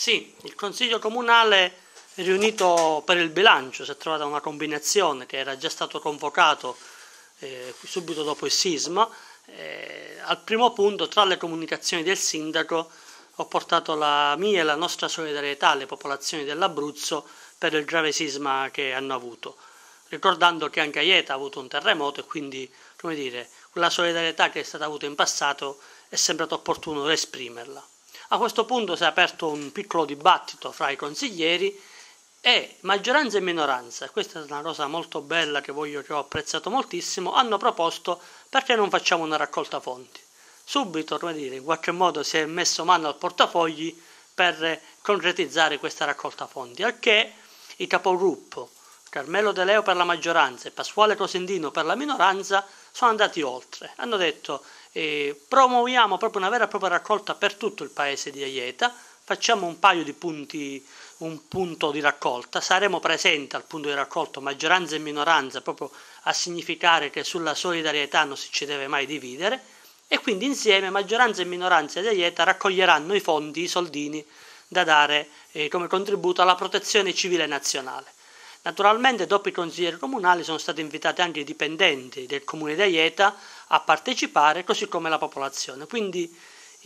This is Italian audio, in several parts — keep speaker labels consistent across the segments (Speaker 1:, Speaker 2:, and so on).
Speaker 1: Sì, il Consiglio Comunale riunito per il bilancio si è trovata una combinazione che era già stato convocato eh, subito dopo il sisma. Eh, al primo punto, tra le comunicazioni del sindaco, ho portato la mia e la nostra solidarietà alle popolazioni dell'Abruzzo per il grave sisma che hanno avuto, ricordando che anche Aieta ha avuto un terremoto e quindi, come dire, quella solidarietà che è stata avuta in passato è sembrato opportuno esprimerla. A questo punto si è aperto un piccolo dibattito fra i consiglieri e maggioranza e minoranza, questa è una cosa molto bella che voglio che ho apprezzato moltissimo, hanno proposto perché non facciamo una raccolta fonti. Subito, come dire, in qualche modo si è messo mano al portafogli per concretizzare questa raccolta fondi, al che i capogruppo Carmelo De Leo per la maggioranza e Pasquale Cosendino per la minoranza sono andati oltre. Hanno detto e promuoviamo proprio una vera e propria raccolta per tutto il paese di Aieta, facciamo un paio di punti, un punto di raccolta, saremo presenti al punto di raccolta maggioranza e minoranza proprio a significare che sulla solidarietà non si ci deve mai dividere e quindi insieme maggioranza e minoranza di Aieta raccoglieranno i fondi, i soldini da dare eh, come contributo alla protezione civile nazionale. Naturalmente dopo i consiglieri comunali sono stati invitati anche i dipendenti del comune di Aieta a partecipare, così come la popolazione. Quindi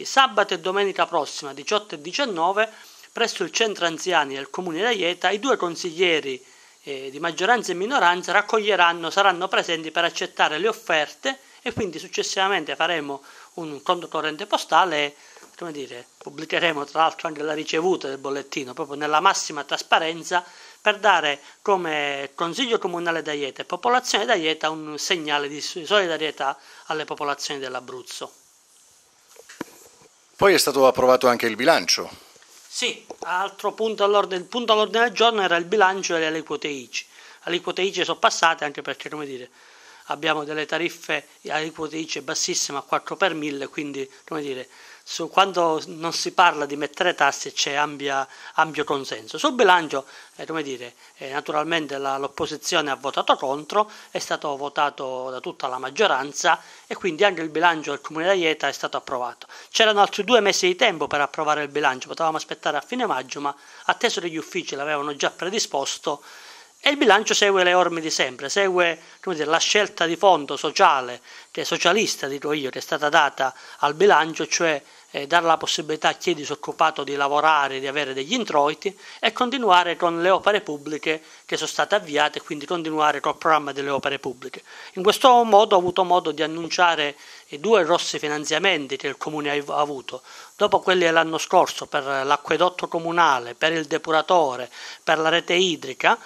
Speaker 1: sabato e domenica prossima, 18 e 19, presso il centro anziani del comune di Aieta, i due consiglieri eh, di maggioranza e minoranza raccoglieranno, saranno presenti per accettare le offerte e quindi successivamente faremo un conto corrente postale e come dire, pubblicheremo tra l'altro anche la ricevuta del bollettino proprio nella massima trasparenza per dare come Consiglio Comunale d'Aieta e Popolazione d'Aieta un segnale di solidarietà alle popolazioni dell'Abruzzo. Poi è stato approvato anche il bilancio. Sì, altro punto all'ordine, il punto all'ordine del giorno era il bilancio e le aliquote ICI. Le aliquote ICI sono passate anche perché, come dire, abbiamo delle tariffe aliquote ICE bassissime a 4 per 1000, quindi come dire, su, quando non si parla di mettere tasse c'è ampia, ampio consenso. Sul bilancio, eh, come dire, eh, naturalmente la, l'opposizione ha votato contro, è stato votato da tutta la maggioranza e quindi anche il bilancio del Comune di Ieta è stato approvato. C'erano altri due mesi di tempo per approvare il bilancio, potevamo aspettare a fine maggio, ma atteso che gli uffici l'avevano già predisposto, e il bilancio segue le orme di sempre, segue dire, la scelta di fondo sociale, che socialista dico io, che è stata data al bilancio, cioè eh, dare la possibilità a chi è disoccupato di lavorare, di avere degli introiti e continuare con le opere pubbliche che sono state avviate, quindi continuare col programma delle opere pubbliche. In questo modo ho avuto modo di annunciare i due grossi finanziamenti che il comune ha avuto, dopo quelli dell'anno scorso per l'acquedotto comunale, per il depuratore, per la rete idrica,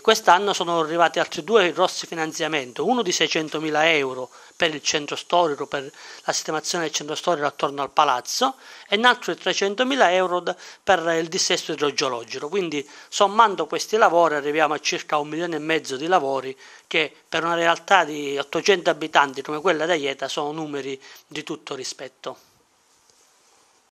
Speaker 1: quest'anno sono arrivati altri due grossi finanziamenti, uno di 600 mila euro per il centro storico, per la sistemazione del centro storico attorno al palazzo e un altro di 300 mila euro per il dissesto idrogeologico. Quindi sommando questi lavori arriviamo a circa un milione e mezzo di lavori che per una realtà di 800 abitanti come quella di Aieta sono numeri di tutto rispetto.